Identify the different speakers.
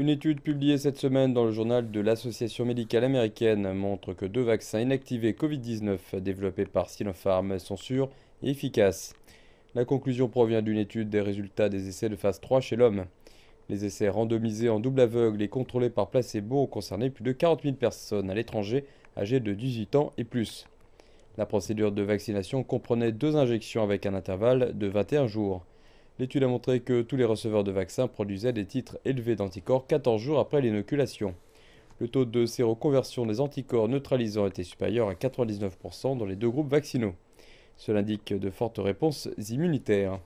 Speaker 1: Une étude publiée cette semaine dans le journal de l'Association médicale américaine montre que deux vaccins inactivés Covid-19 développés par Sinopharm sont sûrs et efficaces. La conclusion provient d'une étude des résultats des essais de phase 3 chez l'homme. Les essais randomisés en double aveugle et contrôlés par placebo ont concerné plus de 40 000 personnes à l'étranger âgées de 18 ans et plus. La procédure de vaccination comprenait deux injections avec un intervalle de 21 jours. L'étude a montré que tous les receveurs de vaccins produisaient des titres élevés d'anticorps 14 jours après l'inoculation. Le taux de séroconversion des anticorps neutralisants était supérieur à 99% dans les deux groupes vaccinaux. Cela indique de fortes réponses immunitaires.